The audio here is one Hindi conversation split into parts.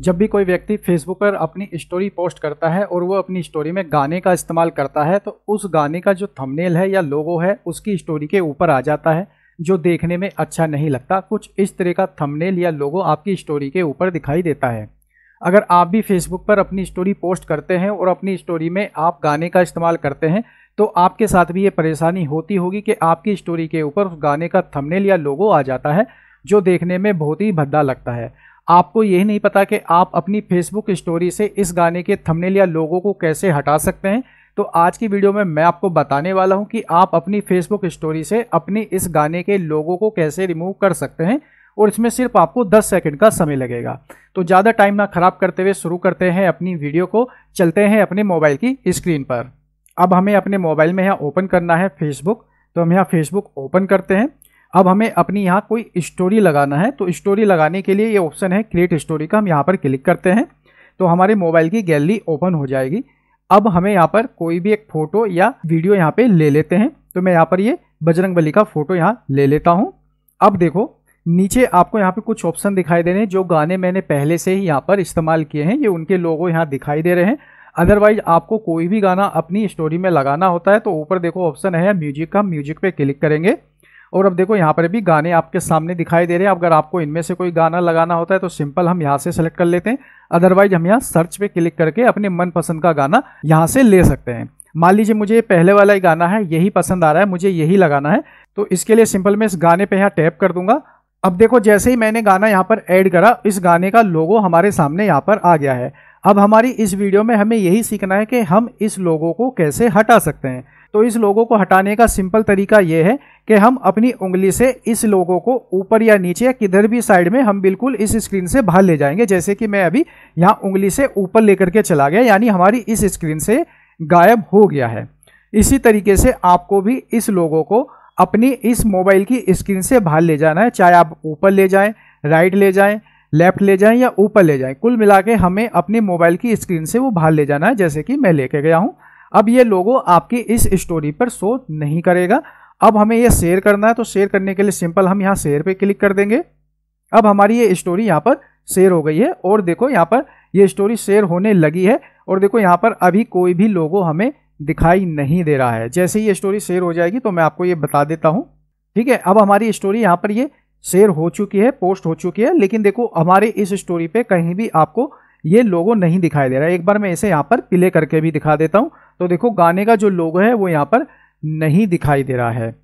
जब भी कोई व्यक्ति फेसबुक पर अपनी स्टोरी पोस्ट करता है और वो अपनी स्टोरी में गाने का इस्तेमाल करता है तो उस गाने का जो थंबनेल है या लोगो है उसकी स्टोरी के ऊपर आ जाता है जो देखने में अच्छा नहीं लगता कुछ इस तरह का थंबनेल या लोगो आपकी स्टोरी के ऊपर दिखाई देता है अगर आप भी फेसबुक पर अपनी स्टोरी पोस्ट करते हैं और अपनी स्टोरी में आप गाने का इस्तेमाल करते हैं तो आपके साथ भी ये परेशानी होती होगी कि आपकी स्टोरी के ऊपर गाने का थंबनेल या लोगो आ जाता है जो देखने में बहुत ही भद्दा लगता है आपको यही नहीं पता कि आप अपनी फेसबुक स्टोरी से इस गाने के थंबनेल या लोगों को कैसे हटा सकते हैं तो आज की वीडियो में मैं आपको बताने वाला हूं कि आप अपनी फेसबुक स्टोरी से अपनी इस गाने के लोगों को कैसे रिमूव कर सकते हैं और इसमें सिर्फ आपको 10 सेकंड का समय लगेगा तो ज़्यादा टाइम ना ख़राब करते हुए शुरू करते हैं अपनी वीडियो को चलते हैं अपने मोबाइल की स्क्रीन पर अब हमें अपने मोबाइल में यहाँ ओपन करना है फेसबुक तो हम यहाँ फेसबुक ओपन करते हैं अब हमें अपनी यहाँ कोई स्टोरी लगाना है तो स्टोरी लगाने के लिए ये ऑप्शन है क्रिएट स्टोरी का हम यहाँ पर क्लिक करते हैं तो हमारे मोबाइल की गैलरी ओपन हो जाएगी अब हमें यहाँ पर कोई भी एक फ़ोटो या वीडियो यहाँ पे ले लेते हैं तो मैं यहाँ पर ये बजरंग का फ़ोटो यहाँ ले लेता हूँ अब देखो नीचे आपको यहाँ पे कुछ ऑप्शन दिखाई दे रहे हैं जो गाने मैंने पहले से ही यहाँ पर इस्तेमाल किए हैं ये उनके लोगों यहाँ दिखाई दे रहे हैं अदरवाइज आपको कोई भी गाना अपनी स्टोरी में लगाना होता है तो ऊपर देखो ऑप्शन है म्यूजिक का म्यूजिक पे क्लिक करेंगे और अब देखो यहाँ पर भी गाने आपके सामने दिखाई दे रहे हैं अगर आपको इनमें से कोई गाना लगाना होता है तो सिंपल हम यहाँ से सेलेक्ट कर लेते हैं अदरवाइज हम यहाँ सर्च पे क्लिक करके अपने मनपसंद का गाना यहाँ से ले सकते हैं मान लीजिए मुझे पहले वाला ही गाना है यही पसंद आ रहा है मुझे यही लगाना है तो इसके लिए सिंपल मैं इस गाने पर यहाँ टैप कर दूंगा अब देखो जैसे ही मैंने गाना यहाँ पर ऐड करा इस गाने का लोगो हमारे सामने यहाँ पर आ गया है अब हमारी इस वीडियो में हमें यही सीखना है कि हम इस लोगों को कैसे हटा सकते हैं तो इस लोगों को हटाने का सिंपल तरीका यह है कि हम अपनी उंगली से इस लोगों को ऊपर या नीचे या किधर भी साइड में हम बिल्कुल इस स्क्रीन से बाहर ले जाएंगे जैसे कि मैं अभी यहाँ उंगली से ऊपर लेकर के चला गया यानी हमारी इस स्क्रीन से गायब हो गया है इसी तरीके से आपको भी इस लोगों को अपनी इस मोबाइल की स्क्रीन से बाहर ले जाना है चाहे आप ऊपर ले जाएं राइट ले जाएं लेफ्ट ले जाएं या ऊपर ले जाएं कुल मिला के हमें अपने मोबाइल की स्क्रीन से वो बाहर ले जाना है जैसे कि मैं लेके गया हूँ अब ये लोगो आपकी इस स्टोरी पर शो नहीं करेगा अब हमें ये शेयर करना है तो शेयर करने के लिए सिंपल हम यहाँ शेयर पे क्लिक कर देंगे अब हमारी ये स्टोरी यहाँ पर शेयर हो गई है और देखो यहाँ पर ये स्टोरी शेयर होने लगी है और देखो यहाँ पर अभी कोई भी लोगो हमें दिखाई नहीं दे रहा है जैसे ही ये स्टोरी शेयर हो जाएगी तो मैं आपको ये बता देता हूँ ठीक है अब हमारी स्टोरी यहाँ पर ये शेयर हो चुकी है पोस्ट हो चुकी है लेकिन देखो हमारे इस स्टोरी पे कहीं भी आपको ये लोगो नहीं दिखाई दे रहा है एक बार मैं इसे यहाँ पर प्ले करके भी दिखा देता हूँ तो देखो गाने का जो लोगो है वो यहाँ पर नहीं दिखाई दे रहा है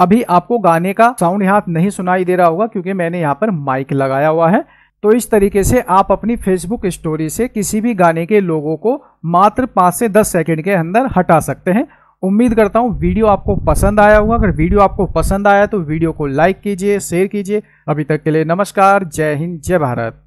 अभी आपको गाने का साउंड यहाँ नहीं सुनाई दे रहा होगा क्योंकि मैंने यहाँ पर माइक लगाया हुआ है तो इस तरीके से आप अपनी फेसबुक स्टोरी से किसी भी गाने के लोगों को मात्र पाँच से दस सेकेंड के अंदर हटा सकते हैं उम्मीद करता हूँ वीडियो आपको पसंद आया होगा अगर वीडियो आपको पसंद आया तो वीडियो को लाइक कीजिए शेयर कीजिए अभी तक के लिए नमस्कार जय हिंद जय भारत